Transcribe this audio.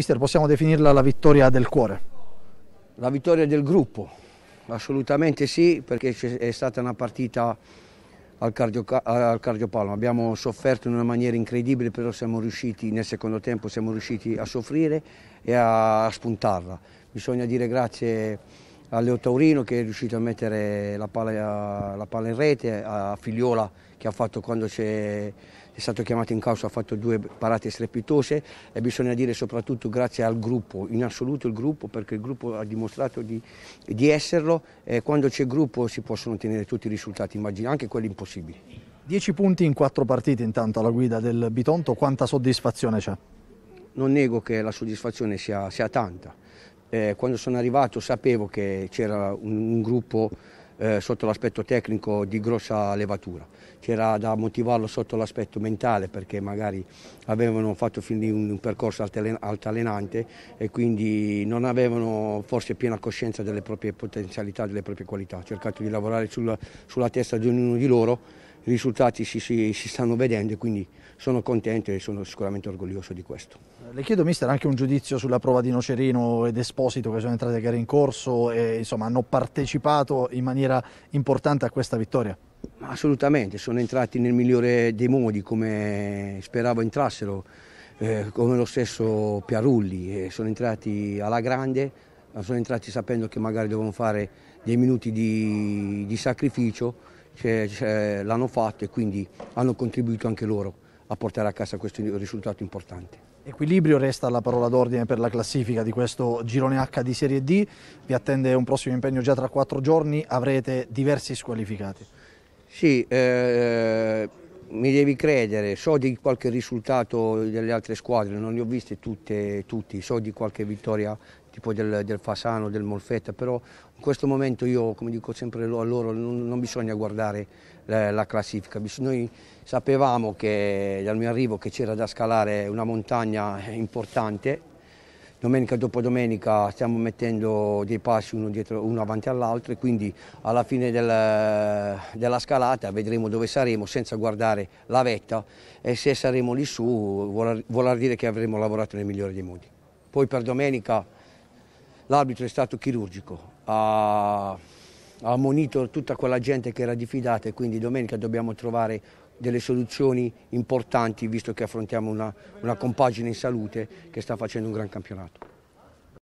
Mister, possiamo definirla la vittoria del cuore? La vittoria del gruppo, assolutamente sì, perché è stata una partita al, cardio, al cardiopalmo. Abbiamo sofferto in una maniera incredibile, però siamo riusciti, nel secondo tempo siamo riusciti a soffrire e a spuntarla. Bisogna dire grazie a Leo Taurino che è riuscito a mettere la palla, la palla in rete, a Figliola che ha fatto quando è stato chiamato in causa ha fatto due parate strepitose e bisogna dire soprattutto grazie al gruppo, in assoluto il gruppo perché il gruppo ha dimostrato di, di esserlo e quando c'è gruppo si possono ottenere tutti i risultati, immagino, anche quelli impossibili. 10 punti in 4 partite intanto alla guida del Bitonto, quanta soddisfazione c'è? Non nego che la soddisfazione sia, sia tanta, eh, quando sono arrivato sapevo che c'era un, un gruppo eh, sotto l'aspetto tecnico di grossa levatura, c'era da motivarlo sotto l'aspetto mentale perché magari avevano fatto fin lì un, un percorso altalenante e quindi non avevano forse piena coscienza delle proprie potenzialità, delle proprie qualità. Ho cercato di lavorare sulla, sulla testa di ognuno di loro i risultati si, si, si, stanno vedendo e quindi sono contento e sono sicuramente orgoglioso di questo. Le chiedo mister anche un giudizio sulla prova di Nocerino ed Esposito che sono entrate a gare in corso e insomma, hanno partecipato in maniera importante a questa vittoria. Assolutamente, sono entrati nel migliore dei modi come speravo entrassero, eh, come lo stesso Piarulli, eh, sono entrati alla grande, sono entrati sapendo che magari dovevano fare dei minuti di, di sacrificio eh, l'hanno fatto e quindi hanno contribuito anche loro a portare a casa questo risultato importante. Equilibrio resta la parola d'ordine per la classifica di questo girone H di Serie D, vi attende un prossimo impegno già tra quattro giorni, avrete diversi squalificati. Sì, eh, mi devi credere, so di qualche risultato delle altre squadre, non li ho viste tutte, tutti, so di qualche vittoria tipo del, del, Fasano, del Molfetta, però in questo momento io, come dico sempre a loro, non, non bisogna guardare la, la classifica. Noi sapevamo che, dal mio arrivo che c'era da scalare una montagna importante domenica dopo domenica stiamo mettendo dei passi uno, dietro, uno avanti all'altro e quindi alla fine del, della scalata vedremo dove saremo senza guardare la vetta e se saremo lì su vuol, dire che avremo lavorato nel migliore dei modi. Poi per domenica l'arbitro è stato chirurgico, ha, ha monito tutta quella gente che era diffidata e quindi domenica dobbiamo trovare delle soluzioni importanti visto che affrontiamo una, una compagine in salute che sta facendo un gran campionato.